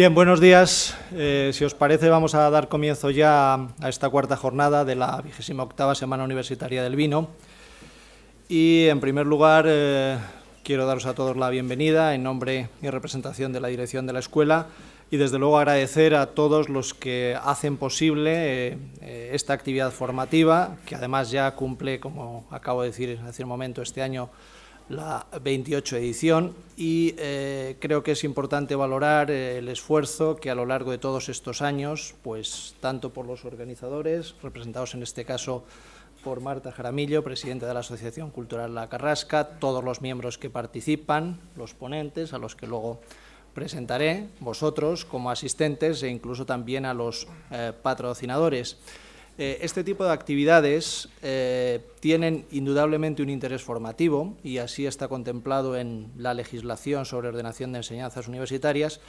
Bien, buenos días. Eh, si os parece, vamos a dar comienzo ya a esta cuarta jornada de la vigésima octava Semana Universitaria del Vino. Y, en primer lugar, eh, quiero daros a todos la bienvenida en nombre y representación de la dirección de la escuela y, desde luego, agradecer a todos los que hacen posible eh, esta actividad formativa, que además ya cumple, como acabo de decir hace un momento, este año la 28 edición y eh, creo que es importante valorar eh, el esfuerzo que a lo largo de todos estos años, pues tanto por los organizadores, representados en este caso por Marta Jaramillo, presidenta de la Asociación Cultural La Carrasca, todos los miembros que participan, los ponentes, a los que luego presentaré, vosotros como asistentes e incluso también a los eh, patrocinadores. Eh, este tipo de actividades eh, tienen indudablemente un interés formativo y así está contemplado en la legislación sobre ordenación de enseñanzas universitarias,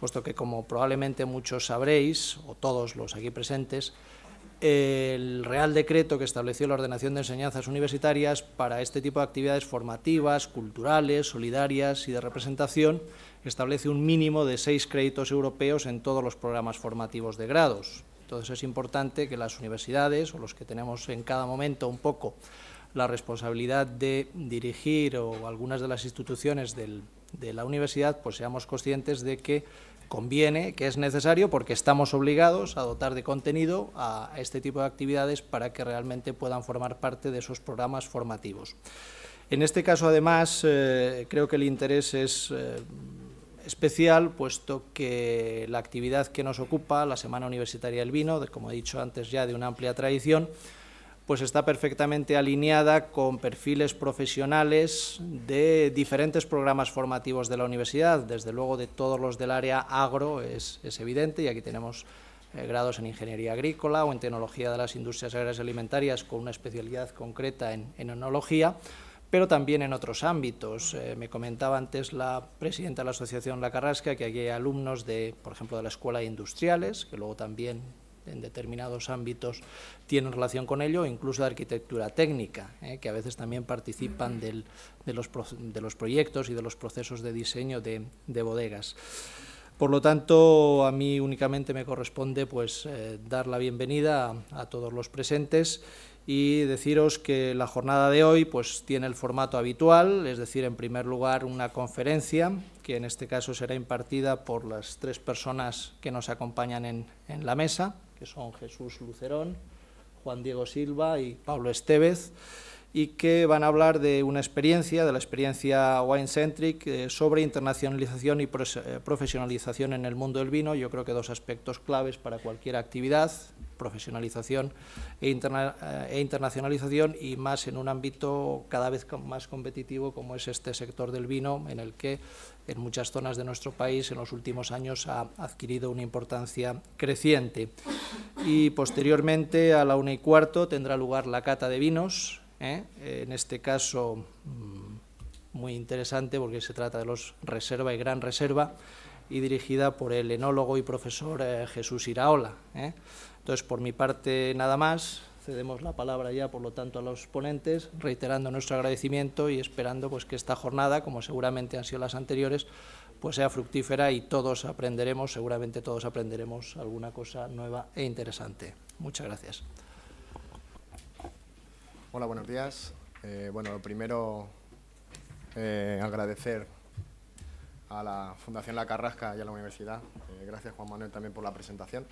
puesto que, como probablemente muchos sabréis, o todos los aquí presentes, el Real Decreto que estableció la ordenación de enseñanzas universitarias para este tipo de actividades formativas, culturales, solidarias y de representación establece un mínimo de seis créditos europeos en todos los programas formativos de grados. Entonces es importante que las universidades o los que tenemos en cada momento un poco la responsabilidad de dirigir o algunas de las instituciones de la universidad, pues seamos conscientes de que conviene, que es necesario, porque estamos obligados a dotar de contenido a este tipo de actividades para que realmente puedan formar parte de esos programas formativos. En este caso, además, eh, creo que el interés es eh, especial, puesto que la actividad que nos ocupa, la Semana Universitaria del Vino, como he dicho antes ya, de una amplia tradición, pues está perfectamente alineada con perfiles profesionales de diferentes programas formativos de la universidad, desde luego de todos los del área agro es, evidente y aquí tenemos eh, grados en ingeniería agrícola o en tecnología de las industrias agrarias con una especialidad concreta en, en enología, pero también en otros ámbitos. Eh, me comentaba antes la presidenta de la Asociación La Carrasca que hay alumnos, de, por ejemplo, de la Escuela de Industriales, que luego también en determinados ámbitos tienen relación con ello, incluso de arquitectura técnica, eh, que a veces también participan de, los proyectos y de los procesos de diseño de, bodegas. Por lo tanto, a mí únicamente me corresponde pues, eh, dar la bienvenida a todos los presentes y deciros que la jornada de hoy pues tiene el formato habitual, es decir, en primer lugar una conferencia que en este caso será impartida por las tres personas que nos acompañan en, en la mesa, que son Jesús Lucerón, Juan Diego Silva y Pablo Estevez y que van a hablar de una experiencia, de la experiencia wine-centric, eh, sobre internacionalización y eh, profesionalización en el mundo del vino. Yo creo que dos aspectos claves para cualquier actividad, profesionalización e, eh, e internacionalización, y más en un ámbito cada vez más competitivo como es este sector del vino, en el que en muchas zonas de nuestro país en los últimos años ha adquirido una importancia creciente. Y posteriormente a la una y cuarto tendrá lugar la cata de vinos, ¿eh? en este caso mm, muy interesante porque se trata de los Reserva y Gran Reserva y dirigida por el enólogo y profesor eh, Jesús Iraola. ¿eh? Entonces, por mi parte, nada más. Cedemos la palabra ya, por lo tanto, a los ponentes, reiterando nuestro agradecimiento y esperando pues, que esta jornada, como seguramente han sido las anteriores, pues sea fructífera y todos aprenderemos, seguramente todos aprenderemos alguna cosa nueva e interesante. Muchas gracias. Hola, buenos días. Eh, bueno, lo primero, eh, agradecer a la Fundación La Carrasca y a la Universidad. Eh, gracias, Juan Manuel, también por la presentación.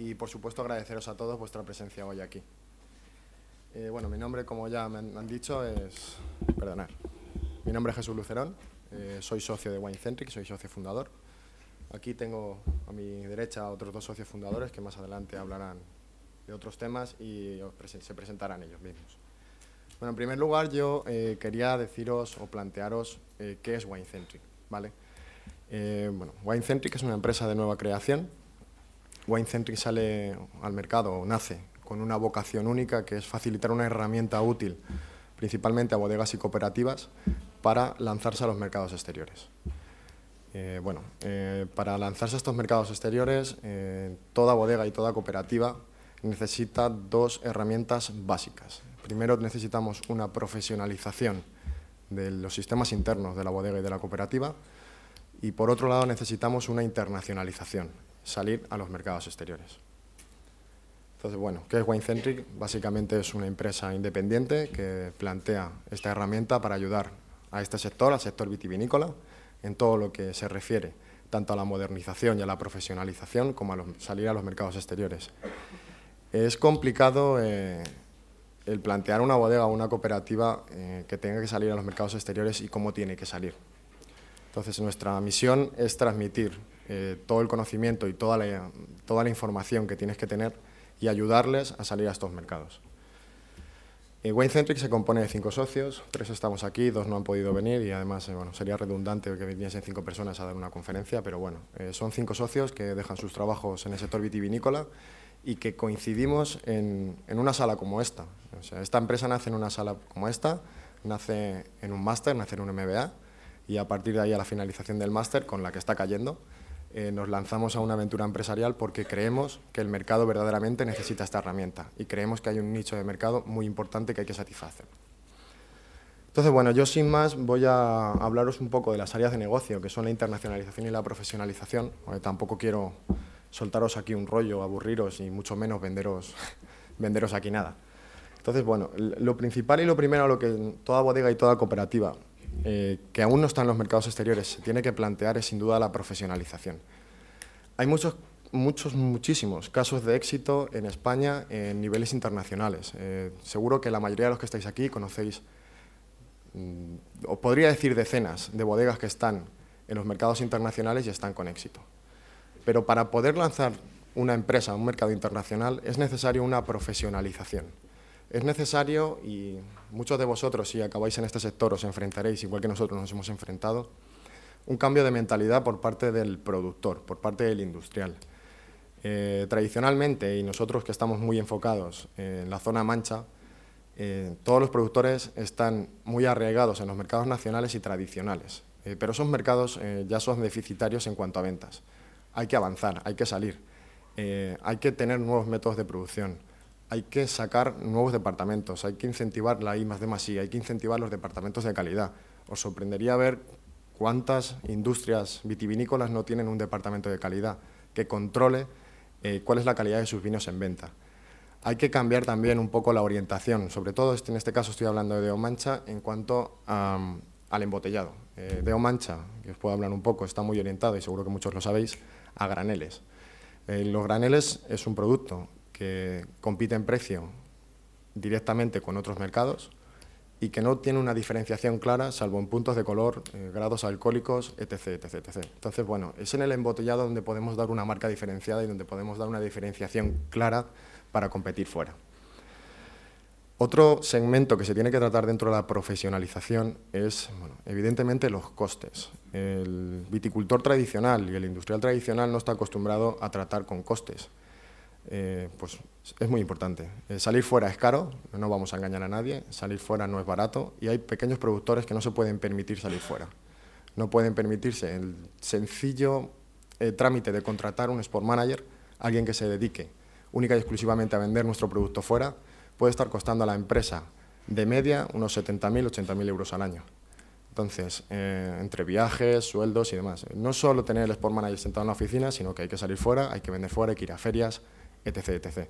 Y, por supuesto, agradeceros a todos vuestra presencia hoy aquí. bueno, mi nombre, como ya me han dicho, es... Perdonar. Mi nombre es Jesús Lucerón, soy socio de Winecentric, soy socio fundador. Aquí tengo a mi derecha a otros dos socios fundadores que más adelante hablarán de otros temas y se presentarán ellos mismos. Bueno, en primer lugar yo eh, quería deciros o plantearos eh, qué es Winecentric, ¿vale? Eh, bueno, Winecentric es una empresa de nueva creación. Winecentric sale al mercado o nace con una vocación única que es facilitar una herramienta útil principalmente a bodegas y cooperativas para lanzarse a los mercados exteriores. bueno, para lanzarse a estos mercados exteriores, toda bodega y toda cooperativa necesita dos herramientas básicas primero necesitamos una profesionalización de los sistemas internos de la bodega y de la cooperativa y por otro lado necesitamos una internacionalización, salir a los mercados exteriores. Entonces, bueno, ¿qué es Winecentric? Básicamente es una empresa independiente que plantea esta herramienta para ayudar a este sector, al sector vitivinícola, en todo lo que se refiere tanto a la modernización y a la profesionalización como a salir a los mercados exteriores. Es complicado eh, el plantear una bodega o una cooperativa eh, que tenga que salir a los mercados exteriores y cómo tiene que salir. Entonces, nuestra misión es transmitir eh, todo el conocimiento y toda la, información que tienes que tener y ayudarles a salir a estos mercados. Eh, se compone de cinco socios, tres estamos aquí, dos no han podido venir y además eh, sería redundante que viniesen cinco personas a dar una conferencia, pero bueno, son cinco socios que dejan sus trabajos en el sector vitivinícola y que coincidimos en, en, una sala como esta. esta empresa nace en una sala como esta, nace en un máster, nace en un MBA y a partir de ahí a la finalización del máster, con la que está cayendo, eh, nos lanzamos a una aventura empresarial porque creemos que el mercado verdaderamente necesita esta herramienta y creemos que hay un nicho de mercado muy importante que hay que satisfacer. Entonces, bueno, yo sin más voy a hablaros un poco de las áreas de negocio, que son la internacionalización y la profesionalización. porque tampoco quiero soltaros aquí un rollo, aburriros y mucho menos venderos, venderos aquí nada. Entonces, bueno, lo principal y lo primero lo que toda bodega y toda cooperativa eh, que aún no está en los mercados exteriores tiene que plantear es sin duda la profesionalización. Hay muchos, muchos, muchísimos casos de éxito en España en niveles internacionales. Eh, seguro que la mayoría de los que estáis aquí conocéis, mm, o podría decir decenas de bodegas que están en los mercados internacionales y están con éxito. Pero para poder lanzar una empresa a un mercado internacional es necesario una profesionalización. Es necesario, y muchos de vosotros si acabáis en este sector os enfrentaréis, igual que nosotros nos hemos enfrentado, un cambio de mentalidad por parte del productor, por parte del industrial. Eh, tradicionalmente, y nosotros que estamos muy enfocados en la zona mancha, eh, todos los productores están muy arraigados en los mercados nacionales y tradicionales, eh, pero esos mercados ya son deficitarios en cuanto a ventas hay que avanzar, hay que salir, eh, hay que tener nuevos métodos de producción, hay que sacar nuevos departamentos, hay que incentivar la I más D hay que incentivar los departamentos de calidad. Os sorprendería ver cuántas industrias vitivinícolas no tienen un departamento de calidad que controle eh, cuál es la calidad de sus vinos en venta. Hay que cambiar también un poco la orientación, sobre todo este, en este caso estoy hablando de Mancha en cuanto al embotellado. Eh, Mancha, que os puedo hablar un poco, está muy orientado y seguro que muchos lo sabéis, a graneles. Eh, los graneles es un producto que compite en precio directamente con otros mercados y que no tiene una diferenciación clara, salvo en puntos de color, eh, grados alcohólicos, etc, etc. Entonces, bueno, es en el embotellado donde podemos dar una marca diferenciada y donde podemos dar una diferenciación clara para competir fuera. Otro segmento que se tiene que tratar dentro de la profesionalización es, evidentemente, los costes. El viticultor tradicional y el industrial tradicional no está acostumbrado a tratar con costes. Eh, pues es muy importante. Eh, salir fuera es caro, no vamos a engañar a nadie, salir fuera no es barato y hay pequeños productores que no se pueden permitir salir fuera. No pueden permitirse el sencillo eh, trámite de contratar un sport manager, alguien que se dedique única y exclusivamente a vender nuestro producto fuera, puede estar costando a la empresa de media unos 70.000, 80.000 euros al año. Entonces, eh, entre viajes, sueldos y demás. No solo tener el Sport Manager sentado en la oficina, sino que hay que salir fuera, hay que vender fuera, hay que ir a ferias, etc. etc.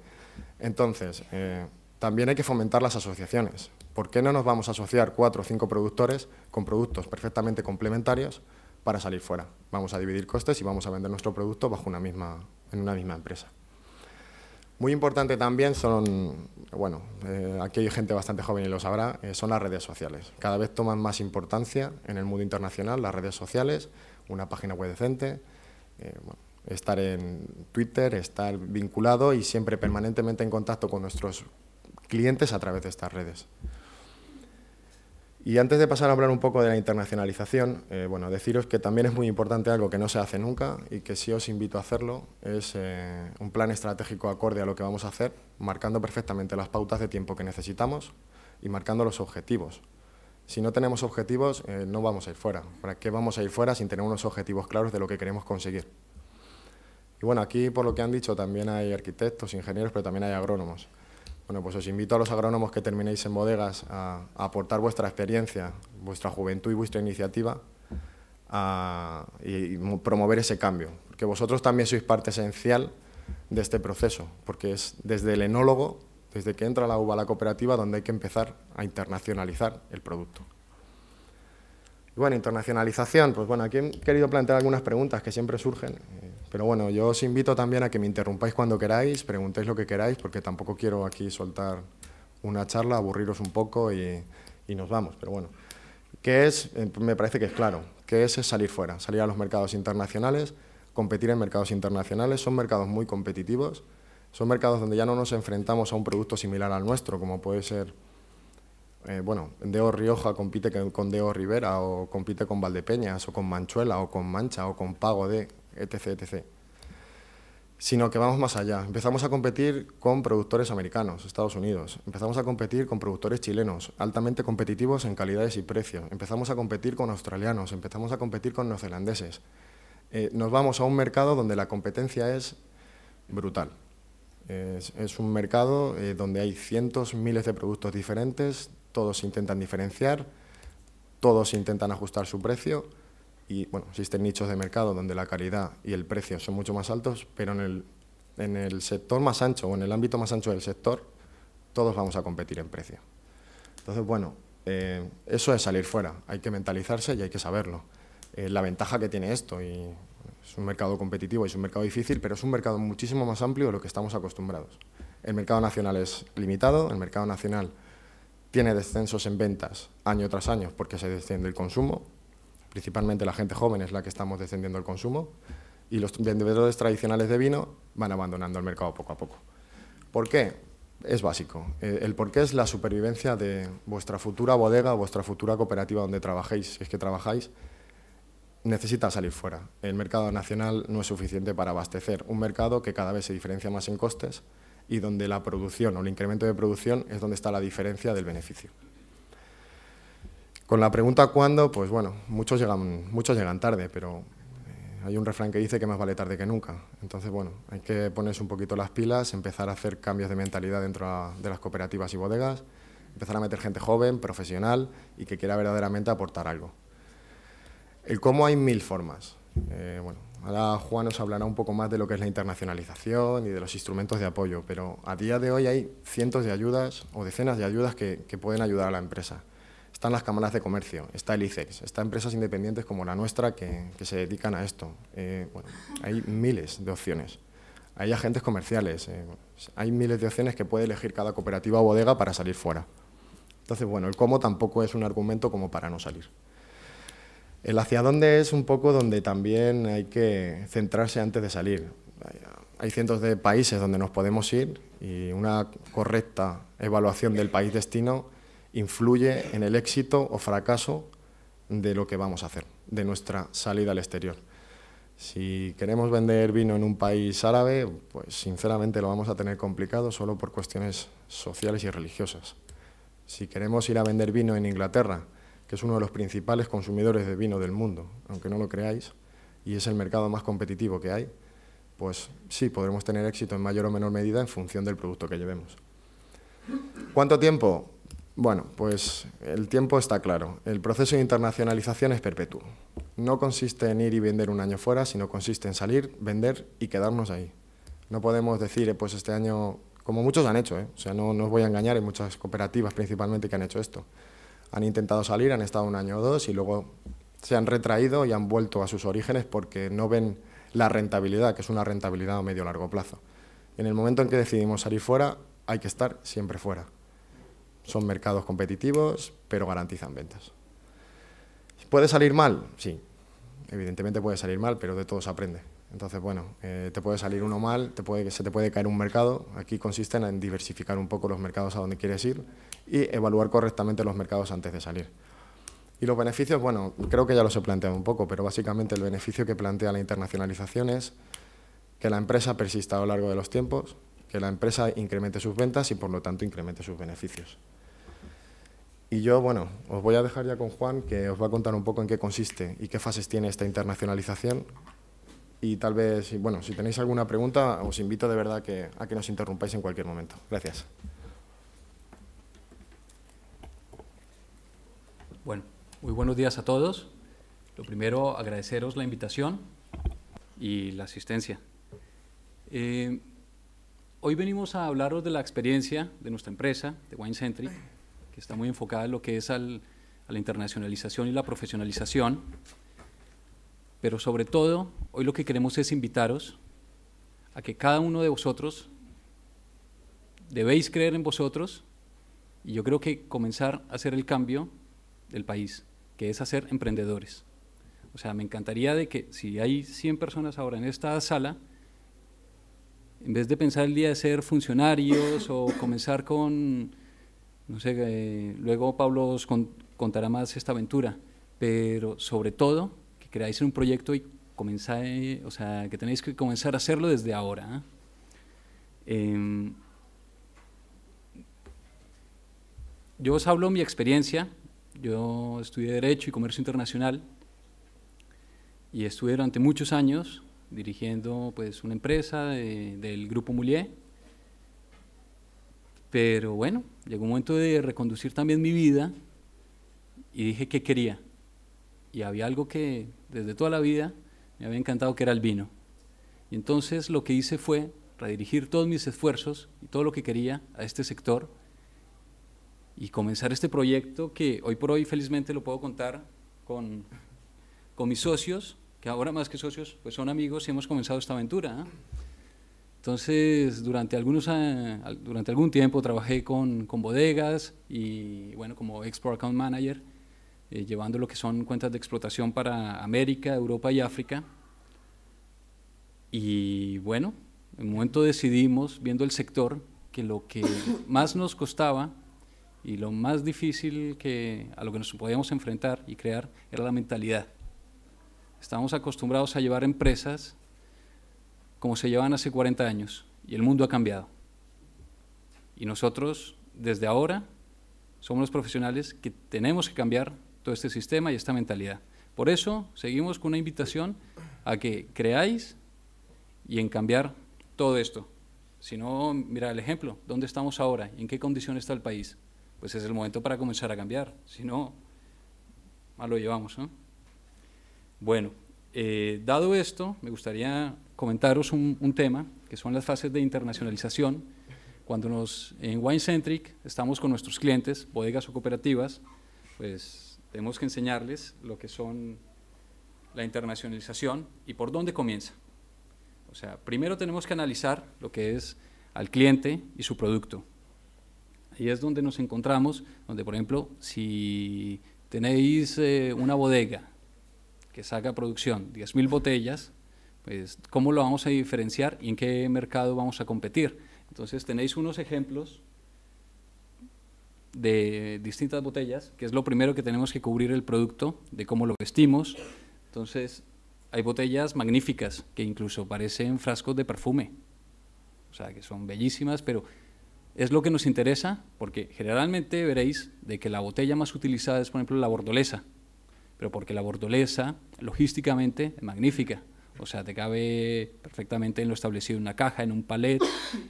Entonces, eh, también hay que fomentar las asociaciones. ¿Por qué no nos vamos a asociar cuatro o cinco productores con productos perfectamente complementarios para salir fuera? Vamos a dividir costes y vamos a vender nuestro producto bajo una misma, en una misma empresa. Muy importante también son, bueno, eh, aquí hay gente bastante joven y lo sabrá, eh, son las redes sociales. Cada vez toman más importancia en el mundo internacional las redes sociales, una página web decente, eh, estar en Twitter, estar vinculado y siempre permanentemente en contacto con nuestros clientes a través de estas redes. Y antes de pasar a hablar un poco de la internacionalización, eh, bueno, deciros que también es muy importante algo que no se hace nunca y que sí os invito a hacerlo, es eh, un plan estratégico acorde a lo que vamos a hacer, marcando perfectamente las pautas de tiempo que necesitamos y marcando los objetivos. Si no tenemos objetivos, eh, no vamos a ir fuera. ¿Para qué vamos a ir fuera sin tener unos objetivos claros de lo que queremos conseguir? Y bueno, aquí, por lo que han dicho, también hay arquitectos, ingenieros, pero también hay agrónomos. Bueno, pues os invito a los agrónomos que terminéis en bodegas a, aportar vuestra experiencia, vuestra juventud y vuestra iniciativa y, promover ese cambio, porque vosotros también sois parte esencial de este proceso, porque es desde el enólogo, desde que entra la uva a la cooperativa, donde hay que empezar a internacionalizar el producto. bueno, internacionalización, pues bueno, aquí he querido plantear algunas preguntas que siempre surgen. Eh, pero bueno, yo os invito también a que me interrumpáis cuando queráis, preguntéis lo que queráis, porque tampoco quiero aquí soltar una charla, aburriros un poco y, nos vamos. Pero bueno, ¿qué es? Eh, me parece que es claro. ¿Qué es? es salir fuera? Salir a los mercados internacionales, competir en mercados internacionales. Son mercados muy competitivos, son mercados donde ya no nos enfrentamos a un producto similar al nuestro, como puede ser eh, bueno, Deo Rioja compite con Deo Rivera o compite con Valdepeñas o con Manchuela o con Mancha o con Pago de, etc, etc. Sino que vamos más allá. Empezamos a competir con productores americanos, Estados Unidos. Empezamos a competir con productores chilenos, altamente competitivos en calidades y precios. Empezamos a competir con australianos, empezamos a competir con neozelandeses. Eh, nos vamos a un mercado donde la competencia es brutal. Es, un mercado eh, donde hay cientos, miles de productos diferentes, todos intentan diferenciar, todos intentan ajustar su precio y bueno, existen nichos de mercado donde la calidad y el precio son mucho más altos, pero en el, sector más ancho o en el ámbito más ancho del sector, todos vamos a competir en precio. Entonces, bueno, eh, eso es salir fuera, hay que mentalizarse y hay que saberlo. Eh, la ventaja que tiene esto, y es un mercado competitivo, y es un mercado difícil, pero es un mercado muchísimo más amplio de lo que estamos acostumbrados. El mercado nacional es limitado, el mercado nacional tiene descensos en ventas año tras año porque se desciende el consumo, principalmente la gente joven es la que estamos descendiendo el consumo y los vendedores tradicionales de vino van abandonando el mercado poco a poco. ¿Por qué? Es básico. Eh, el por qué es la supervivencia de vuestra futura bodega, vuestra futura cooperativa donde trabajéis, si es que trabajáis, necesita salir fuera. El mercado nacional no es suficiente para abastecer un mercado que cada vez se diferencia más en costes y donde la producción o el incremento de producción es donde está la diferencia del beneficio. Con la pregunta cuándo, pues bueno, muchos llegan, muchos llegan tarde, pero eh, hay un refrán que dice que más vale tarde que nunca. Entonces, bueno, hay que ponerse un poquito las pilas, empezar a hacer cambios de mentalidad dentro de las cooperativas y bodegas, empezar a meter gente joven, profesional y que quiera verdaderamente aportar algo. El cómo hay mil formas. Eh, bueno, ahora Juan nos hablará un poco más de lo que es la internacionalización y de los instrumentos de apoyo, pero a día de hoy hay cientos de ayudas o decenas de ayudas que pueden ayudar a la empresa están las cámaras de comercio, está el ICEX, están empresas independientes como la nuestra que, se dedican a esto. Eh, bueno, hay miles de opciones. Hay agentes comerciales, eh, hay miles de opciones que puede elegir cada cooperativa o bodega para salir fuera. Entonces, bueno, el cómo tampoco es un argumento como para no salir. El hacia dónde es un poco donde también hay que centrarse antes de salir. Hay cientos de países donde nos podemos ir y una correcta evaluación del país destino influye en el éxito o fracaso de lo que vamos a hacer, de nuestra salida al exterior. Si queremos vender vino en un país árabe, pues sinceramente lo vamos a tener complicado solo por cuestiones sociales y religiosas. Si queremos ir a vender vino en Inglaterra, que es uno de los principales consumidores de vino del mundo, aunque no lo creáis, y es el mercado más competitivo que hay, pues sí, podremos tener éxito en mayor o menor medida en función del producto que llevemos. ¿Cuánto tiempo? Bueno, pues el tiempo está claro. El proceso de internacionalización es perpetuo. No consiste en ir y vender un año fuera, sino consiste en salir, vender y quedarnos ahí. No podemos decir, eh, pues este año, como muchos han hecho, ¿eh? o sea, no, no os voy a engañar, hay muchas cooperativas principalmente que han hecho esto. Han intentado salir, han estado un año o dos y luego se han retraído y han vuelto a sus orígenes porque no ven la rentabilidad, que es una rentabilidad a medio-largo plazo. En el momento en que decidimos salir fuera, hay que estar siempre fuera. Son mercados competitivos, pero garantizan ventas. ¿Puede salir mal? Sí. Evidentemente puede salir mal, pero de todo se aprende. Entonces, bueno, eh, te puede salir uno mal, se te puede caer un mercado. Aquí consiste en diversificar un poco los mercados a donde quieres ir y evaluar correctamente los mercados antes de salir. Y los beneficios, bueno, creo que ya los he planteado un poco, pero básicamente el beneficio que plantea la internacionalización es que la empresa persista a lo largo de los tiempos, que la empresa incremente sus ventas y por lo tanto incremente sus beneficios. Y yo, bueno, os voy a dejar ya con Juan, que os va a contar un poco en qué consiste y qué fases tiene esta internacionalización. Y tal vez, bueno, si tenéis alguna pregunta, os invito de verdad que, a que nos interrumpáis en cualquier momento. Gracias. Bueno, muy buenos días a todos. Lo primero, agradeceros la invitación y la asistencia. Eh, hoy venimos a hablaros de la experiencia de nuestra empresa, de WineCentric, que está muy enfocada en lo que es a la internacionalización y la profesionalización. Pero sobre todo, hoy lo que queremos es invitaros a que cada uno de vosotros debéis creer en vosotros y yo creo que comenzar a hacer el cambio del país, que es hacer emprendedores. O sea, me encantaría de que si hay 100 personas ahora en esta sala, en vez de pensar el día de ser funcionarios o comenzar con no sé, eh, luego Pablo os contará más esta aventura, pero sobre todo que creáis en un proyecto y comenzáis, o sea, que tenéis que comenzar a hacerlo desde ahora. ¿eh? Em, yo os hablo de mi experiencia. Yo estudié Derecho y Comercio Internacional y estuve durante muchos años dirigiendo pues, una empresa eh, del Grupo Mulier. Pero bueno, llegó un momento de reconducir también mi vida y dije que quería. Y había algo que desde toda la vida me había encantado, que era el vino. Y entonces lo que hice fue redirigir todos mis esfuerzos y todo lo que quería a este sector y comenzar este proyecto que hoy por hoy felizmente lo puedo contar con, mis socios, que ahora más que socios, pues son amigos y hemos comenzado esta aventura. ¿eh? Entonces, durante, algunos, eh, durante algún tiempo trabajé con, con bodegas y, bueno, como Export Account Manager, eh, llevando lo que son cuentas de explotación para América, Europa y África. Y, bueno, en un momento decidimos, viendo el sector, que lo que más nos costaba y lo más difícil que, a lo que nos podíamos enfrentar y crear era la mentalidad. Estábamos acostumbrados a llevar empresas como se llevan hace 40 años y el mundo ha cambiado. Y nosotros, desde ahora, somos los profesionales que tenemos que cambiar todo este sistema y esta mentalidad. Por eso seguimos con una invitación a que creáis y en cambiar todo esto. Si no, mira el ejemplo, ¿dónde estamos ahora? ¿En qué condición está el país? Pues es el momento para comenzar a cambiar. Si no, mal lo llevamos. ¿no? Bueno, eh, dado esto, me gustaría comentaros un, tema, que son las fases de internacionalización. Cuando nos, en Winecentric estamos con nuestros clientes, bodegas o cooperativas, pues tenemos que enseñarles lo que son la internacionalización y por dónde comienza. O sea, primero tenemos que analizar lo que es al cliente y su producto. Y es donde nos encontramos, donde por ejemplo, si tenéis eh, una bodega que saca producción 10.000 botellas, ¿cómo lo vamos a diferenciar y en qué mercado vamos a competir? Entonces tenéis unos ejemplos de distintas botellas, que es lo primero que tenemos que cubrir el producto, de cómo lo vestimos. Entonces, hay botellas magníficas que incluso parecen frascos de perfume, o sea, que son bellísimas, pero es lo que nos interesa, porque generalmente veréis de que la botella más utilizada es, por ejemplo, la bordolesa, pero porque la bordolesa, logísticamente, es magnífica, o sea, te cabe perfectamente en lo establecido en una caja, en un palet.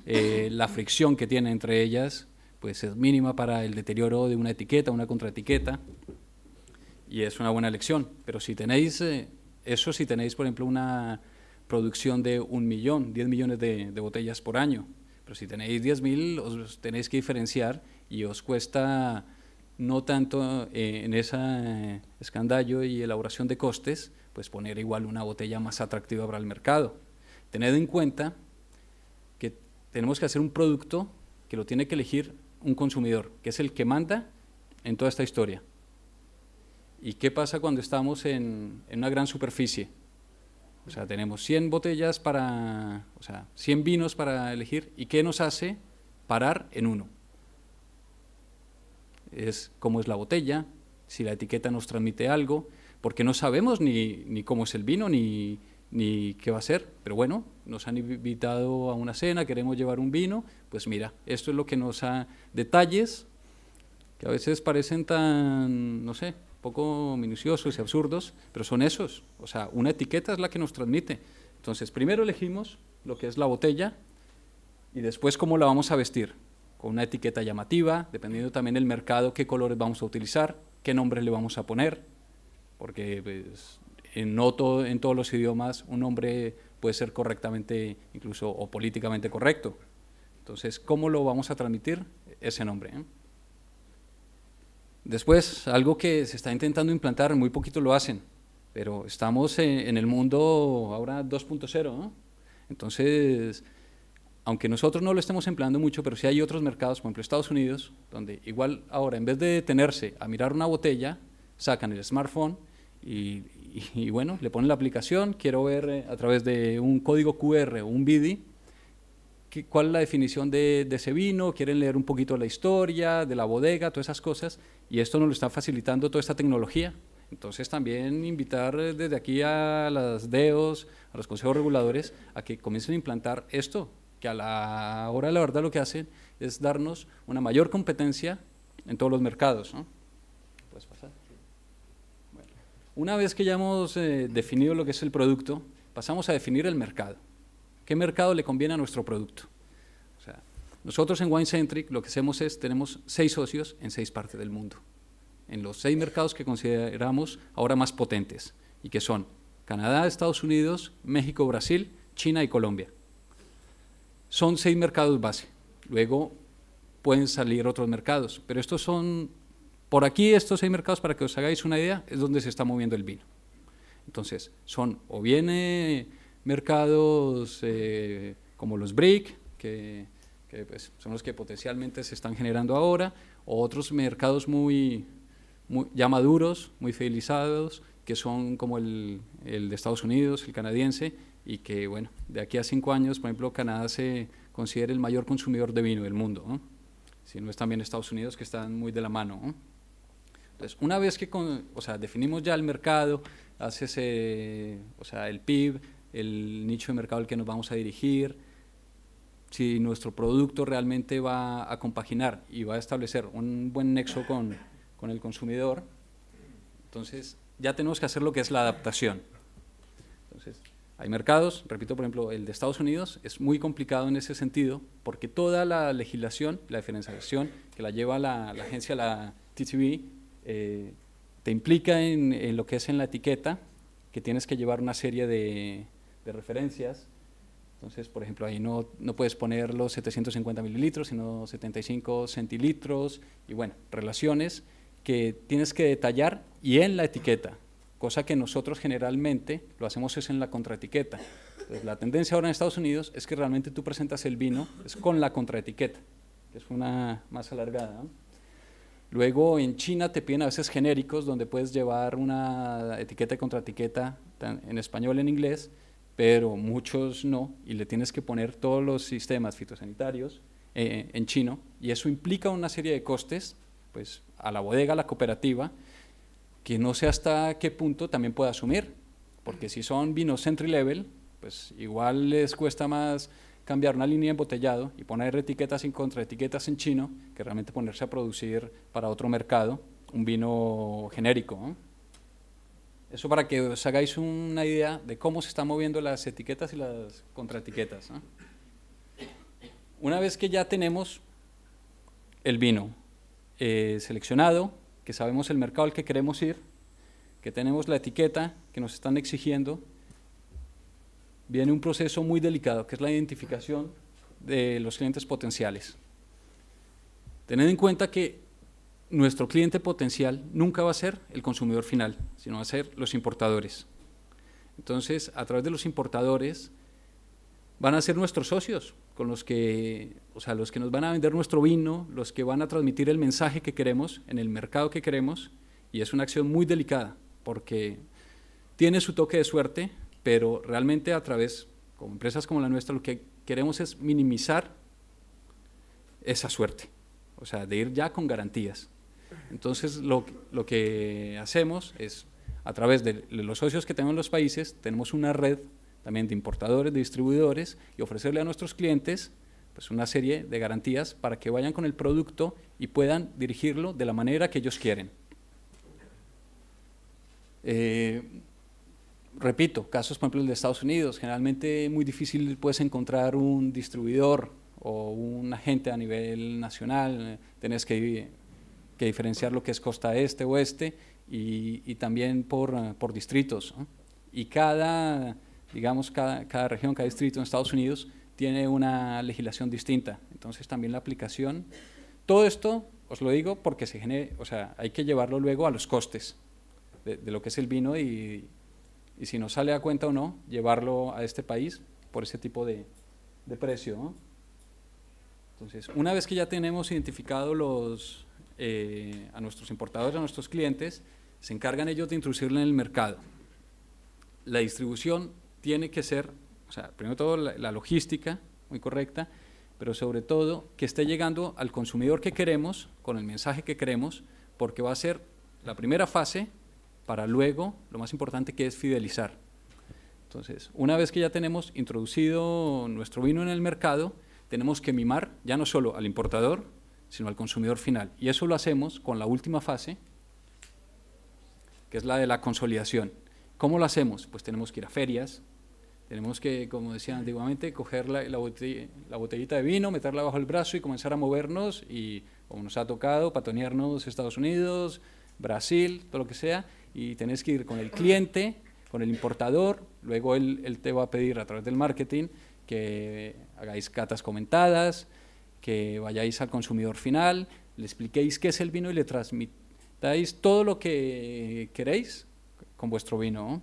Eh, la fricción que tiene entre ellas pues es mínima para el deterioro de una etiqueta, una contraetiqueta. Y es una buena elección. Pero si tenéis, eh, eso si tenéis, por ejemplo, una producción de un millón, 10 millones de, botellas por año. Pero si tenéis 10.000 os tenéis que diferenciar y os cuesta no tanto eh, en ese escandallo y elaboración de costes, pues poner igual una botella más atractiva para el mercado. Tened en cuenta que tenemos que hacer un producto que lo tiene que elegir un consumidor, que es el que manda en toda esta historia. ¿Y qué pasa cuando estamos en, una gran superficie? O sea, tenemos 100 botellas para, o sea, 100 vinos para elegir. ¿Y qué nos hace parar en uno? Es cómo es la botella, si la etiqueta nos transmite algo, porque no sabemos ni, cómo es el vino, ni, qué va a ser. Pero bueno, nos han invitado a una cena, queremos llevar un vino, pues mira, esto es lo que nos da Detalles que a veces parecen tan, no sé, poco minuciosos y absurdos, pero son esos. O sea, una etiqueta es la que nos transmite. Entonces, primero elegimos lo que es la botella y después cómo la vamos a vestir. Con una etiqueta llamativa, dependiendo también del mercado, qué colores vamos a utilizar, qué nombre le vamos a poner, porque pues, en, noto en todos los idiomas un nombre puede ser correctamente, incluso o políticamente correcto. Entonces, ¿cómo lo vamos a transmitir ese nombre? Eh? Después, algo que se está intentando implantar, muy poquito lo hacen, pero estamos en, el mundo ahora 2.0, Entonces, aunque nosotros no lo estemos empleando mucho, pero sí hay otros mercados, por ejemplo Estados Unidos, donde igual ahora en vez de detenerse a mirar una botella, sacan el smartphone y, bueno, le ponen la aplicación, quiero ver eh, a través de un código QR o un BIDI cuál es la definición de, ese vino, quieren leer un poquito la historia, de la bodega, todas esas cosas, y esto nos lo está facilitando toda esta tecnología. Entonces también invitar eh, desde aquí a las DEOs, a los consejos reguladores, a que comiencen a implantar esto, que a la hora la verdad lo que hacen es darnos una mayor competencia en todos los mercados. Una vez que ya hemos eh, definido lo que es el producto, pasamos a definir el mercado. ¿Qué mercado le conviene a nuestro producto? nosotros en WineCentric lo que hacemos es, tenemos seis socios en seis partes del mundo, en los seis mercados que consideramos ahora más potentes, y que son Canadá, Estados Unidos, México, Brasil, China y Colombia. Son seis mercados base. Luego pueden salir otros mercados, pero estos son por aquí estos seis mercados, para que os hagáis una idea, es donde se está moviendo el vino. Entonces, son o bien mercados eh, como los BRIC, que, pues, son los que potencialmente se están generando ahora, o otros mercados muy, muy ya maduros, muy fidelizados, que son como el, de Estados Unidos, el canadiense, y que, bueno, de aquí a cinco años, por ejemplo, Canadá se considera el mayor consumidor de vino del mundo, si no es también Estados Unidos, que están muy de la mano. Entonces, una vez que o sea, definimos ya el mercado, haces eh, o sea, el PIB, el nicho de mercado al que nos vamos a dirigir, si nuestro producto realmente va a compaginar y va a establecer un buen nexo con, con el consumidor, entonces ya tenemos que hacer lo que es la adaptación. Entonces, hay mercados, repito, por ejemplo, el de Estados Unidos es muy complicado en ese sentido porque toda la legislación, la diferenciación que la lleva la, la agencia, la TTB, eh, te implica en, lo que es en la etiqueta, que tienes que llevar una serie de, referencias. Entonces, por ejemplo, ahí no, puedes poner los 750 mililitros, sino 75 centilitros, y bueno, relaciones que tienes que detallar y en la etiqueta, cosa que nosotros generalmente lo hacemos es en la contraetiqueta. la tendencia ahora en Estados Unidos es que realmente tú presentas el vino es con la contraetiqueta, que es una más alargada. Luego en China te piden a veces genéricos donde puedes llevar una etiqueta contra etiqueta en español, en inglés, pero muchos no y le tienes que poner todos los sistemas fitosanitarios eh, en chino y eso implica una serie de costes pues, a la bodega, a la cooperativa, que no sé hasta qué punto también puede asumir, porque si son vinos entry level, pues igual les cuesta más cambiar una línea de embotellado y poner etiquetas y contraetiquetas en chino que realmente ponerse a producir para otro mercado un vino genérico. Eso para que os hagáis una idea de cómo se están moviendo las etiquetas y las contraetiquetas. Una vez que ya tenemos el vino eh, seleccionado, que sabemos el mercado al que queremos ir, que tenemos la etiqueta que nos están exigiendo, viene un proceso muy delicado, que es la identificación de los clientes potenciales. Tened en cuenta que nuestro cliente potencial nunca va a ser el consumidor final, sino va a ser los importadores. Entonces, a través de los importadores van a ser nuestros socios, con los que, o sea, los que nos van a vender nuestro vino, los que van a transmitir el mensaje que queremos en el mercado que queremos, y es una acción muy delicada, porque tiene su toque de suerte, pero realmente a través, como empresas como la nuestra, lo que queremos es minimizar esa suerte, o sea, de ir ya con garantías. Entonces, lo, que hacemos es, a través de los socios que tenemos en los países, tenemos una red también de importadores, de distribuidores, y ofrecerle a nuestros clientes pues, una serie de garantías para que vayan con el producto y puedan dirigirlo de la manera que ellos quieren. Eh, repito, casos por ejemplo de Estados Unidos, generalmente muy difícil puedes encontrar un distribuidor o un agente a nivel nacional, tenés que, que diferenciar lo que es costa este, oeste y, y también por, distritos. Y cada, digamos, cada, región, cada distrito en Estados Unidos tiene una legislación distinta. Entonces también la aplicación, todo esto os lo digo porque se o sea, hay que llevarlo luego a los costes de lo que es el vino y, y si nos sale a cuenta o no, llevarlo a este país por ese tipo de, precio. Entonces, una vez que ya tenemos identificado eh, a nuestros importadores, a nuestros clientes, se encargan ellos de introducirlo en el mercado. La distribución tiene que ser, o sea, primero todo la logística, muy correcta, pero sobre todo que esté llegando al consumidor que queremos, con el mensaje que queremos, porque va a ser la primera fase para luego, lo más importante que es fidelizar. Entonces, una vez que ya tenemos introducido nuestro vino en el mercado, tenemos que mimar ya no solo al importador, sino al consumidor final. Y eso lo hacemos con la última fase, que es la de la consolidación. ¿Cómo lo hacemos? Pues tenemos que ir a ferias, tenemos que, como decían antiguamente, coger la, botellita de vino, meterla bajo el brazo y comenzar a movernos y, como nos ha tocado, patonearnos Estados Unidos, Brasil, todo lo que sea, y tenés que ir con el cliente, con el importador, luego él, te va a pedir a través del marketing que hagáis catas comentadas, que vayáis al consumidor final, le expliquéis qué es el vino y le transmitáis todo lo que queréis con vuestro vino,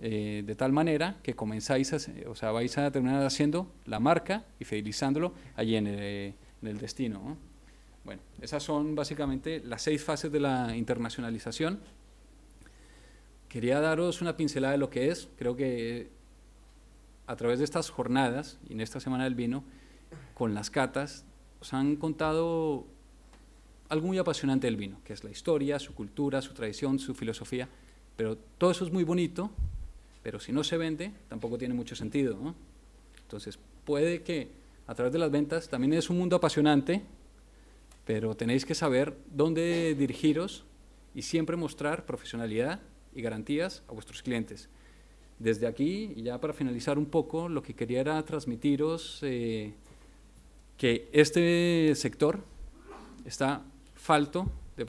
eh, de tal manera que comenzáis, o sea, vais a terminar haciendo la marca y fidelizándolo allí en el destino. Bueno, esas son básicamente las seis fases de la internacionalización. Quería daros una pincelada de lo que es. Creo que a través de estas jornadas y en esta semana del vino, con las catas, os han contado algo muy apasionante del vino, que es la historia, su cultura, su tradición, su filosofía. Pero todo eso es muy bonito, pero si no se vende, tampoco tiene mucho sentido. Entonces, puede que a través de las ventas también es un mundo apasionante, pero tenéis que saber dónde dirigiros y siempre mostrar profesionalidad y garantías a vuestros clientes. Desde aquí, y ya para finalizar un poco, lo que quería era transmitiros eh, que este sector está falto de,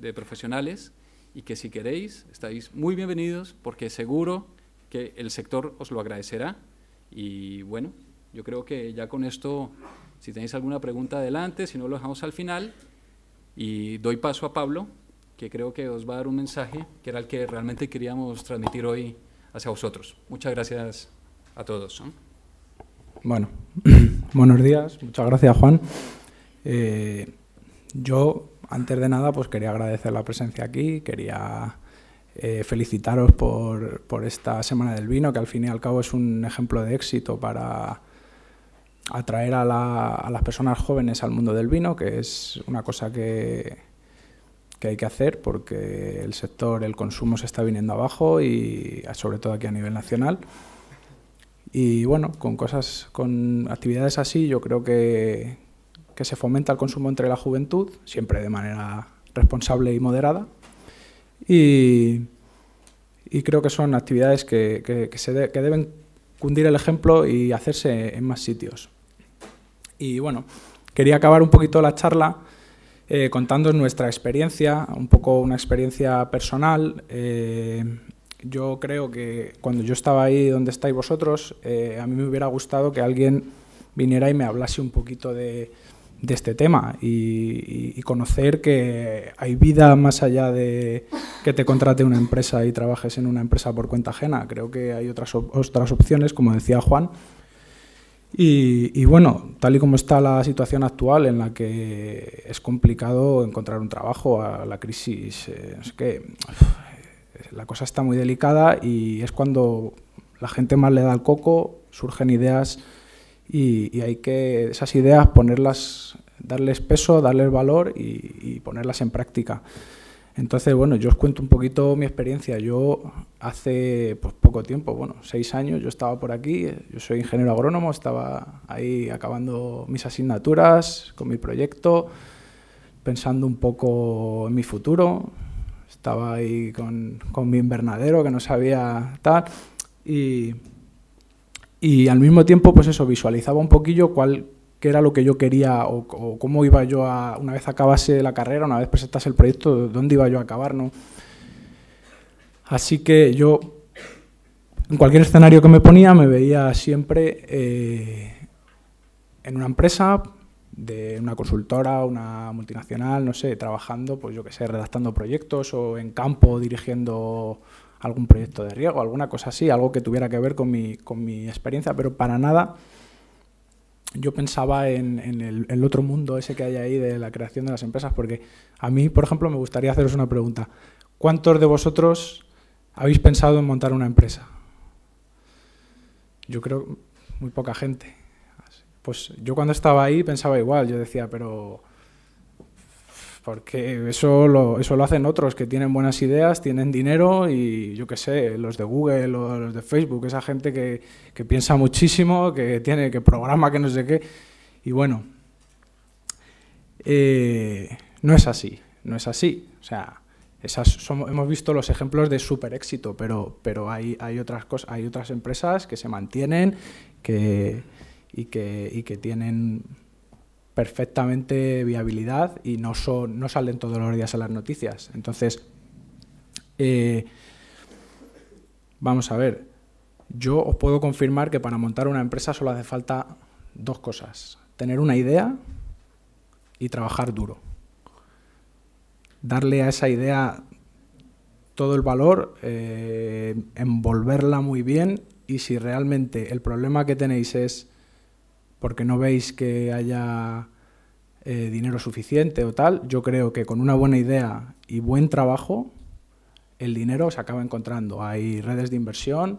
de profesionales y que si queréis estáis muy bienvenidos porque seguro que el sector os lo agradecerá. Y bueno, yo creo que ya con esto, si tenéis alguna pregunta adelante, si no lo dejamos al final, y doy paso a Pablo que creo que os va a dar un mensaje que era el que realmente queríamos transmitir hoy hacia vosotros. Muchas gracias a todos. Bueno, buenos días, muchas gracias Juan. Eh, yo, antes de nada, pues quería agradecer la presencia aquí, quería eh, felicitaros por, esta Semana del Vino, que al fin y al cabo es un ejemplo de éxito para atraer a, las personas jóvenes al mundo del vino, que es una cosa que, que hay que hacer porque el sector, el consumo se está viniendo abajo y sobre todo aquí a nivel nacional. Y bueno, con cosas, con actividades así, yo creo que, que se fomenta el consumo entre la juventud, siempre de manera responsable y moderada. Y, y creo que son actividades que, que, que que deben cundir el ejemplo y hacerse en más sitios. Y bueno, quería acabar un poquito la charla eh, contando nuestra experiencia, un poco una experiencia personal. Eh, yo creo que cuando yo estaba ahí donde estáis vosotros, eh, a mí me hubiera gustado que alguien viniera y me hablase un poquito de, este tema y, conocer que hay vida más allá de que te contrate una empresa y trabajes en una empresa por cuenta ajena. Creo que hay otras, otras opciones, como decía Juan, y, bueno, tal y como está la situación actual en la que es complicado encontrar un trabajo, a la crisis, es eh, que la cosa está muy delicada y es cuando la gente más le da el coco, surgen ideas y, hay que esas ideas ponerlas, darles peso, darles valor y ponerlas en práctica. Entonces, bueno, yo os cuento un poquito mi experiencia. Yo hace pues, poco tiempo, bueno, seis años, yo estaba por aquí, eh, yo soy ingeniero agrónomo, estaba ahí acabando mis asignaturas con mi proyecto, pensando un poco en mi futuro. Estaba ahí con, mi invernadero que no sabía tal y, y al mismo tiempo, pues eso, visualizaba un poquillo cuál, qué era lo que yo quería o, cómo iba yo a, una vez acabase la carrera, una vez presentase el proyecto, dónde iba yo a acabar, ¿no? Así que yo, en cualquier escenario que me ponía, me veía siempre eh, en una empresa, de una consultora, una multinacional, no sé, trabajando, pues yo qué sé, redactando proyectos o en campo dirigiendo algún proyecto de riego, alguna cosa así, algo que tuviera que ver con mi, con mi experiencia, pero para nada yo pensaba en, el, el, otro mundo ese que hay ahí de la creación de las empresas, porque a mí, por ejemplo, me gustaría haceros una pregunta. ¿Cuántos de vosotros habéis pensado en montar una empresa? Yo creo muy poca gente. Pues yo cuando estaba ahí pensaba igual, yo decía, pero porque eso lo, eso lo hacen otros que tienen buenas ideas, tienen dinero y yo qué sé, los de Google o los de Facebook, esa gente que, piensa muchísimo, que tiene, que programa, que no sé qué. Y bueno, eh, no es así, no es así. O sea, esas hemos visto los ejemplos de super éxito, pero, pero hay, hay, otras cosas, hay otras empresas que se mantienen y, que, y que tienen perfectamente viabilidad y no, no salen todos los días a las noticias. Entonces, eh, vamos a ver, yo os puedo confirmar que para montar una empresa solo hace falta dos cosas, tener una idea y trabajar duro. Darle a esa idea todo el valor, eh, envolverla muy bien y si realmente el problema que tenéis es porque no veis que haya eh, dinero suficiente o tal, yo creo que con una buena idea y buen trabajo, el dinero se acaba encontrando. Hay redes de inversión,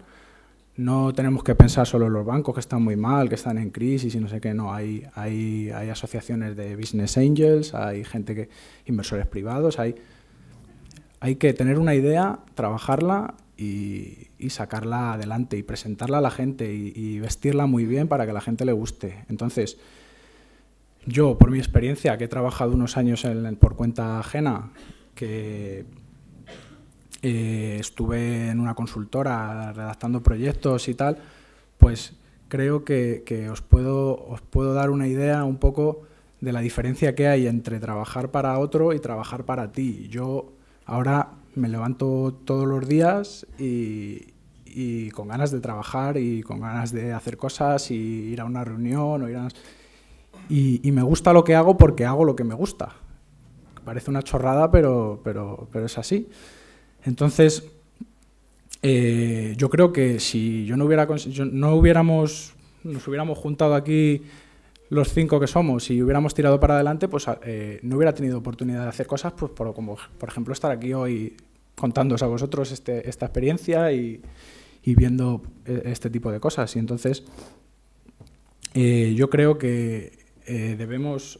no tenemos que pensar solo en los bancos que están muy mal, que están en crisis y no sé qué, no, hay, hay, hay asociaciones de business angels, hay gente que, inversores privados, hay, hay que tener una idea, trabajarla y, sacarla adelante y presentarla a la gente y, vestirla muy bien para que la gente le guste. Entonces, yo, por mi experiencia, que he trabajado unos años por cuenta ajena, que eh, estuve en una consultora redactando proyectos y tal, pues creo que, os, puedo, os puedo dar una idea un poco de la diferencia que hay entre trabajar para otro y trabajar para ti. Yo ahora me levanto todos los días y, con ganas de trabajar y con ganas de hacer cosas y ir a una reunión o Y, me gusta lo que hago porque hago lo que me gusta. Parece una chorrada, pero, pero, pero es así. Entonces, eh, yo creo que si yo no hubiera no hubiéramos nos hubiéramos juntado aquí los cinco que somos, y hubiéramos tirado para adelante, pues ah, eh, no hubiera tenido oportunidad de hacer cosas, pues, por, como por ejemplo estar aquí hoy contándoos a vosotros este, esta experiencia y, viendo eh, este tipo de cosas. Y entonces eh, yo creo que debemos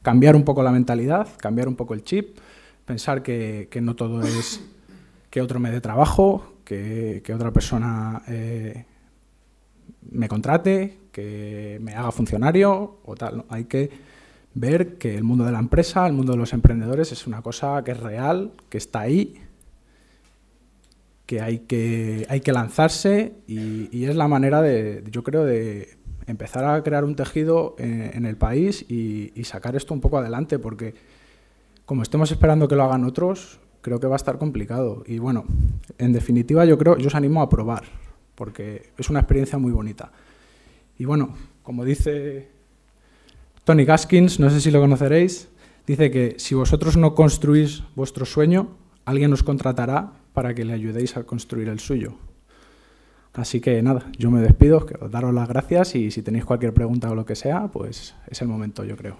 cambiar un poco la mentalidad, cambiar un poco el chip, pensar que, no todo es que otro me dé trabajo, que, otra persona me contrate, que me haga funcionario o tal. Hay que ver que el mundo de la empresa, el mundo de los emprendedores es una cosa que es real, que está ahí, que hay que, hay que lanzarse y, es la manera de, yo creo, de empezar a crear un tejido en, el país y, y, sacar esto un poco adelante porque como estemos esperando que lo hagan otros, creo que va a estar complicado. Y bueno, en definitiva yo creo, yo os animo a probar, porque es una experiencia muy bonita. Y bueno, como dice Tony Gaskins, no sé si lo conoceréis, dice que si vosotros no construís vuestro sueño, alguien os contratará para que le ayudéis a construir el suyo. Así que nada, yo me despido, quiero daros las gracias y si tenéis cualquier pregunta o lo que sea, pues es el momento, yo creo.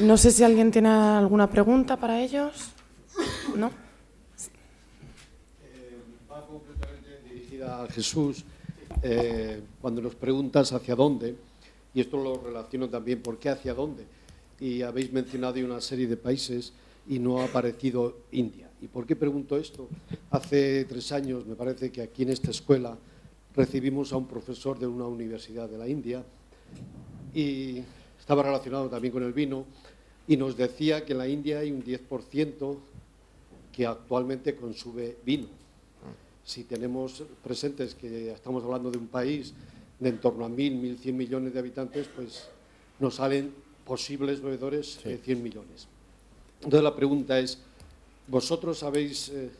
No sé si alguien tiene alguna pregunta para ellos. ¿No? Eh, va completamente dirigida a Jesús. Eh, cuando nos preguntas hacia dónde, y esto lo relaciono también, ¿por qué hacia dónde? Y habéis mencionado una serie de países y no ha aparecido India. ¿Y por qué pregunto esto? Hace tres años, me parece que aquí en esta escuela recibimos a un profesor de una universidad de la India y estaba relacionado también con el vino y nos decía que en la India hay un 10% que actualmente consume vino. Si tenemos presentes que estamos hablando de un país de en torno a 1.000, 1.100 millones de habitantes, pues nos salen posibles bebedores de 100 millones. Entonces la pregunta es, ¿vosotros habéis eh,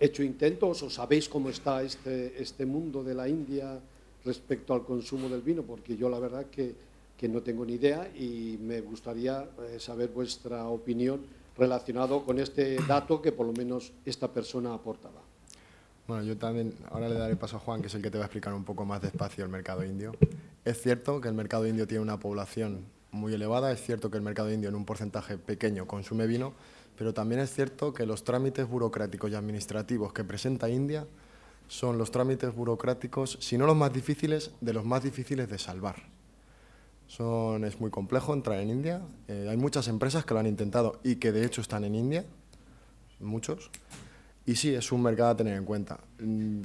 hecho intentos o sabéis cómo está este, este mundo de la India respecto al consumo del vino? Porque yo la verdad que que no tengo ni idea y me gustaría eh, saber vuestra opinión relacionado con este dato que por lo menos esta persona aportaba. Bueno, yo también ahora le daré paso a Juan, que es el que te va a explicar un poco más despacio el mercado indio. Es cierto que el mercado indio tiene una población muy elevada, es cierto que el mercado indio en un porcentaje pequeño consume vino, pero también es cierto que los trámites burocráticos y administrativos que presenta India son los trámites burocráticos, si no los más difíciles, de los más difíciles de salvar es muy complejo entrar en India. Eh, hay muchas empresas que lo han intentado y que de hecho están en India, muchos. Y sí, es un mercado a tener en cuenta. Mm,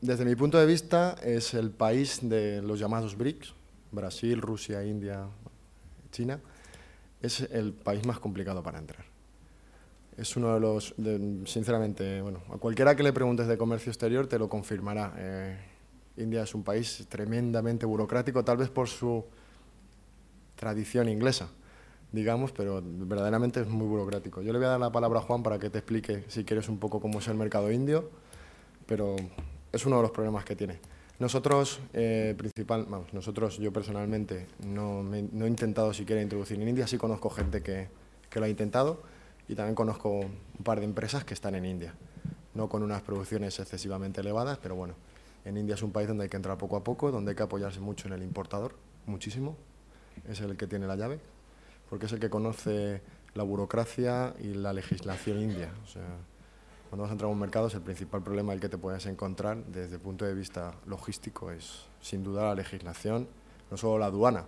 desde mi punto de vista, es el país de los llamados BRICS, Brasil, Rusia, India, China, es el país más complicado para entrar. Es uno de los, sinceramente, bueno, a cualquiera que le preguntes de comercio exterior te lo confirmará. Eh, India es un país tremendamente burocrático, tal vez por su tradición inglesa, digamos, pero verdaderamente es muy burocrático. Yo le voy a dar la palabra a Juan para que te explique, si quieres, un poco cómo es el mercado indio, pero es uno de los problemas que tiene. Nosotros, eh, principal, vamos, nosotros, yo personalmente, no, no he intentado siquiera introducir en India, sí conozco gente que, que, lo ha intentado y también conozco un par de empresas que están en India, no con unas producciones excesivamente elevadas, pero bueno, en India es un país donde hay que entrar poco a poco, donde hay que apoyarse mucho en el importador, muchísimo, es el que tiene la llave, porque es el que conoce la burocracia y la legislación india. O sea, cuando vas a entrar a un mercado, es el principal problema el que te puedes encontrar desde el punto de vista logístico es, sin duda, la legislación, no solo la aduana.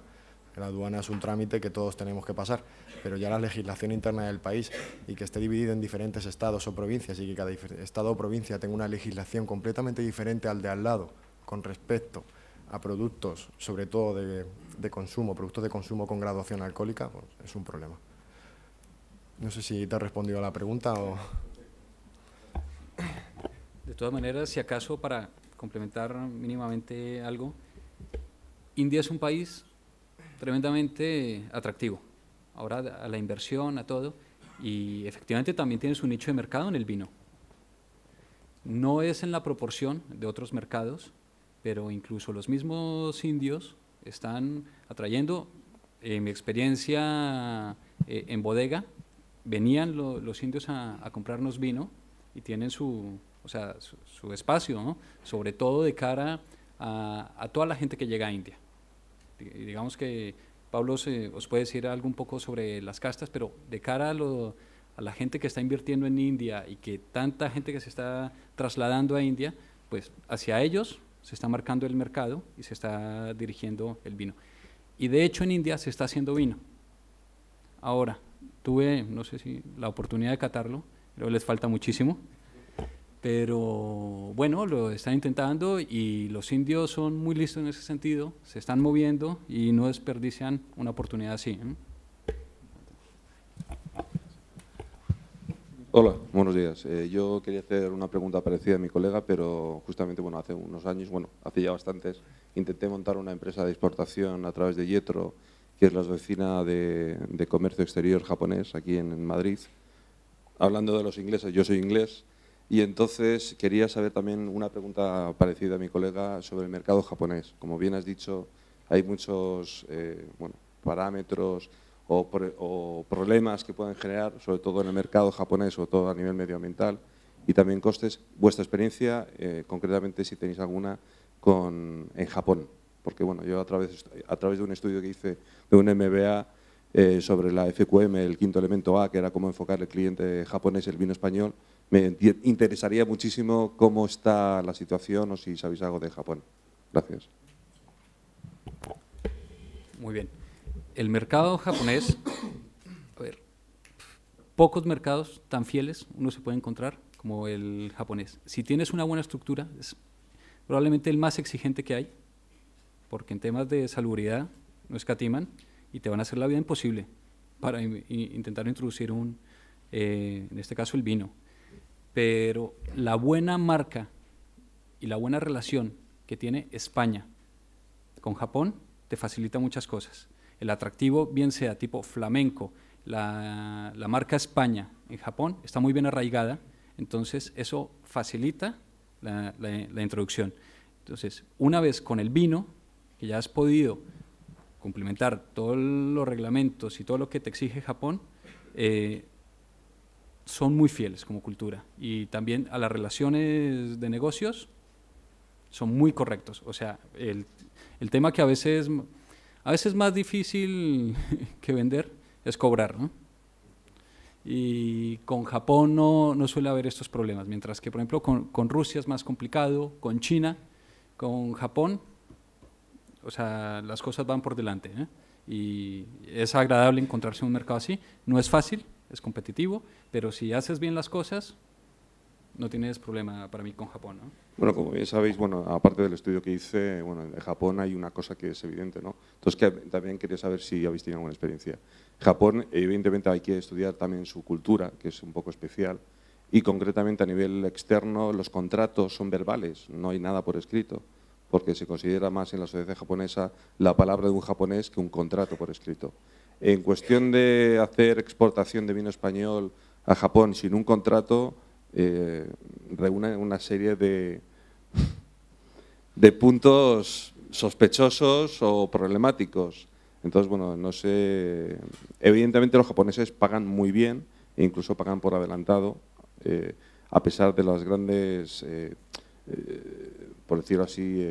La aduana es un trámite que todos tenemos que pasar, pero ya la legislación interna del país y que esté dividida en diferentes estados o provincias y que cada estado o provincia tenga una legislación completamente diferente al de al lado con respecto a productos, sobre todo de de consumo, productos de consumo con graduación alcohólica, pues, es un problema. No sé si te ha respondido a la pregunta o... De todas maneras, si acaso para complementar mínimamente algo, India es un país tremendamente atractivo. Ahora a la inversión, a todo, y efectivamente también tiene su nicho de mercado en el vino. No es en la proporción de otros mercados, pero incluso los mismos indios están atrayendo. En mi experiencia eh, en bodega, venían los indios a, comprarnos vino y tienen su, o sea, su, espacio, ¿no? sobre todo de cara a, a, toda la gente que llega a India. Digamos que Pablo os puede decir algo un poco sobre las castas, pero de cara a, lo, a la gente que está invirtiendo en India y que tanta gente que se está trasladando a India, pues hacia ellos se está marcando el mercado y se está dirigiendo el vino. Y de hecho en India se está haciendo vino. Ahora, tuve, no sé si la oportunidad de catarlo, pero les falta muchísimo. Pero bueno, lo están intentando y los indios son muy listos en ese sentido, se están moviendo y no desperdician una oportunidad así. ¿eh? Hola, buenos días. Eh, yo quería hacer una pregunta parecida a mi colega, pero justamente bueno, hace unos años, bueno, hace ya bastantes, intenté montar una empresa de exportación a través de Yetro, que es la vecina de, comercio exterior japonés aquí en, Madrid. Hablando de los ingleses, yo soy inglés, y entonces quería saber también una pregunta parecida a mi colega sobre el mercado japonés. Como bien has dicho, hay muchos eh, parámetros o, problemas que puedan generar, sobre todo en el mercado japonés, o todo a nivel medioambiental, y también costes, vuestra experiencia, eh, concretamente si tenéis alguna, con, en Japón. Porque bueno, yo a través, a través de un estudio que hice de un MBA eh, sobre la FQM, el quinto elemento A, que era cómo enfocar el cliente japonés, el vino español, me interesaría muchísimo cómo está la situación o si sabéis algo de Japón. Gracias. Muy bien el mercado japonés, a ver, pocos mercados tan fieles uno se puede encontrar como el japonés. Si tienes una buena estructura, es probablemente el más exigente que hay, porque en temas de salubridad no escatiman y te van a hacer la vida imposible para intentar introducir un, eh, en este caso el vino. Pero la buena marca y la buena relación que tiene España con Japón te facilita muchas cosas. El atractivo, bien sea tipo flamenco, la, marca España en Japón está muy bien arraigada, entonces eso facilita la, introducción. Entonces, una vez con el vino, que ya has podido cumplimentar todos los reglamentos y todo lo que te exige Japón, eh, son muy fieles como cultura. Y también a las relaciones de negocios son muy correctos. O sea, el tema que a veces a veces más difícil que vender es cobrar, Y con Japón no, suele haber estos problemas, mientras que, por ejemplo, con, Rusia es más complicado, con China, con Japón, o sea, las cosas van por delante. ¿eh? Y es agradable encontrarse en un mercado así. No es fácil, es competitivo, pero si haces bien las cosas, no tienes problema para mí con Japón, ¿no? Bueno, como bien sabéis, bueno, aparte del estudio que hice, bueno, en Japón hay una cosa que es evidente, ¿no? Entonces, que, también quería saber si habéis tenido alguna experiencia. Japón, evidentemente, hay que estudiar también su cultura, que es un poco especial, y concretamente a nivel externo los contratos son verbales, no hay nada por escrito, porque se considera más en la sociedad japonesa la palabra de un japonés que un contrato por escrito. En cuestión de hacer exportación de vino español a Japón sin un contrato, reúnen eh, reúne una serie de, de puntos sospechosos o problemáticos. Entonces, bueno, no sé... Evidentemente los japoneses pagan muy bien, e incluso pagan por adelantado, eh, a pesar de las grandes, eh, por decirlo así,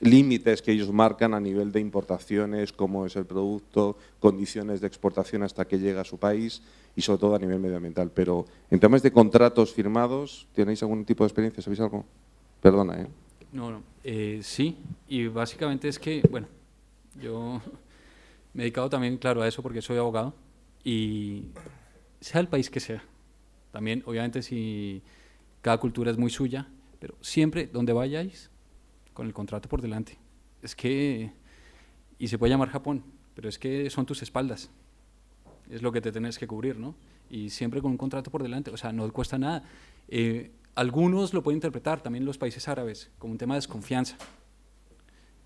límites que ellos marcan a nivel de importaciones, cómo es el producto, condiciones de exportación hasta que llega a su país y sobre todo a nivel medioambiental. Pero en temas de contratos firmados, ¿tenéis algún tipo de experiencia? ¿Sabéis algo? Perdona, ¿eh? No, no. Eh, sí, y básicamente es que, bueno, yo me he dedicado también, claro, a eso porque soy abogado y sea el país que sea. También, obviamente, si cada cultura es muy suya, pero siempre donde vayáis con el contrato por delante. Es que, y se puede llamar Japón, pero es que son tus espaldas, es lo que te tenés que cubrir, ¿no? Y siempre con un contrato por delante, o sea, no cuesta nada. Eh, algunos lo pueden interpretar, también los países árabes, como un tema de desconfianza,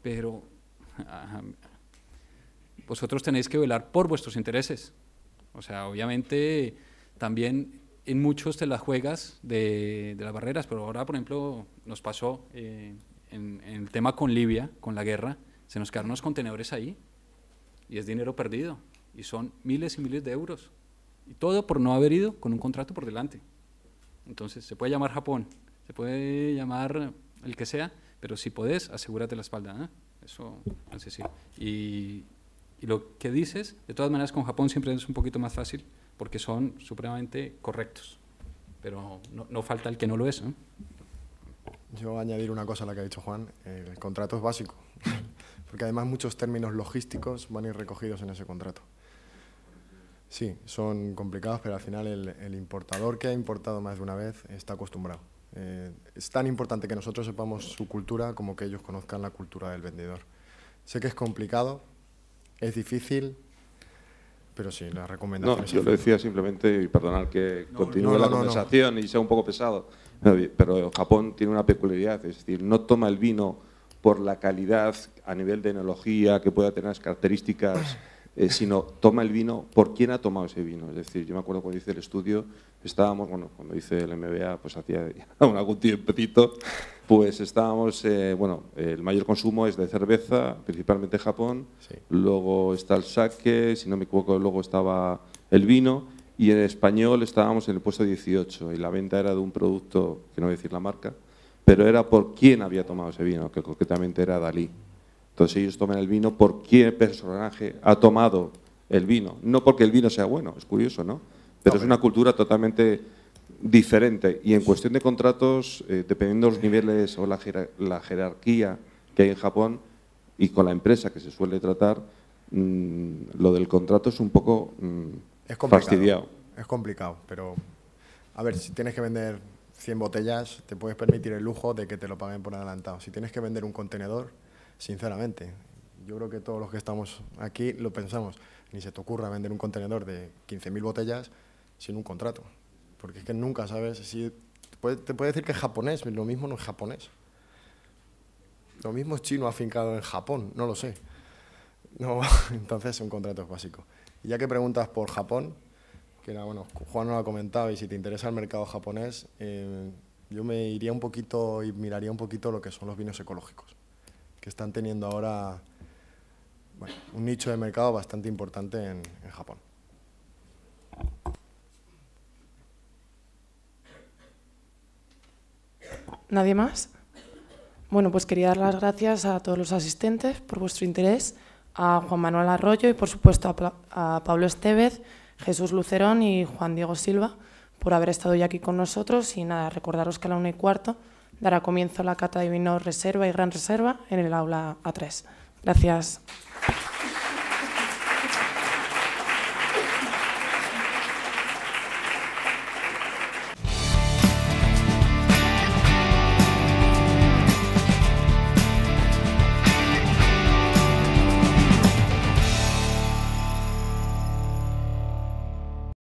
pero vosotros tenéis que velar por vuestros intereses. O sea, obviamente también en muchos te las juegas de, las barreras, pero ahora, por ejemplo, nos pasó... Eh, en, el tema con Libia, con la guerra, se nos quedaron unos contenedores ahí y es dinero perdido y son miles y miles de euros. Y todo por no haber ido con un contrato por delante. Entonces, se puede llamar Japón, se puede llamar el que sea, pero si podés, asegúrate la espalda. ¿eh? Eso, Y, lo que dices, de todas maneras, con Japón siempre es un poquito más fácil porque son supremamente correctos. Pero no, falta el que no lo es. Yo añadir una cosa a la que ha dicho Juan, el contrato es básico, porque además muchos términos logísticos van a ir recogidos en ese contrato. Sí, son complicados, pero al final el, importador que ha importado más de una vez está acostumbrado. Eh, es tan importante que nosotros sepamos su cultura como que ellos conozcan la cultura del vendedor. Sé que es complicado, es difícil, pero sí, la recomendación. yo lo decía simplemente, y que continúe la conversación y sea un poco pesado, pero Japón tiene una peculiaridad, es decir, no toma el vino por la calidad a nivel de enología que pueda tener las características eh, sino toma el vino por quién ha tomado ese vino. Es decir, yo me acuerdo cuando hice el estudio, estábamos, bueno, cuando hice el MBA, pues hacía algún tiempo, pues estábamos, eh, bueno, el mayor consumo es de cerveza, principalmente Japón, luego está el sake, si no me equivoco, luego estaba el vino, y en español estábamos en el puesto 18, y la venta era de un producto, que no voy a decir la marca, pero era por quién había tomado ese vino, que concretamente era Dalí. Entonces ellos toman el vino por qué personaje ha tomado el vino. No porque el vino sea bueno, es curioso, ¿no? Pero es una cultura totalmente diferente. Y en cuestión de contratos, eh, dependiendo de los niveles o la, jerarquía que hay en Japón y con la empresa que se suele tratar, mm, lo del contrato es un poco mm, es fastidiado. Es complicado, pero a ver, si tienes que vender 100 botellas, te puedes permitir el lujo de que te lo paguen por adelantado. Si tienes que vender un contenedor, sinceramente. Yo creo que todos los que estamos aquí lo pensamos. Ni se te ocurra vender un contenedor de 15.000 botellas sin un contrato. Porque es que nunca sabes si... Te puede, decir que es japonés, lo mismo no es japonés. Lo mismo es chino afincado en Japón, no lo sé. No, entonces un contrato es básico. Y ya que preguntas por Japón, que bueno, Juan nos lo ha comentado, y si te interesa el mercado japonés, eh, yo me iría un poquito y miraría un poquito lo que son los vinos ecológicos que están teniendo ahora un nicho de mercado bastante importante en, Japón. ¿Nadie más? Bueno, pues quería dar las gracias a todos los asistentes por vuestro interés, a Juan Manuel Arroyo y, por supuesto, a, Pablo Estevez, Jesús Lucerón y Juan Diego Silva por haber estado ya aquí con nosotros y nada, recordaros que a la una y cuarto dará comienzo la cata de vino reserva y gran reserva en el aula A3. Gracias.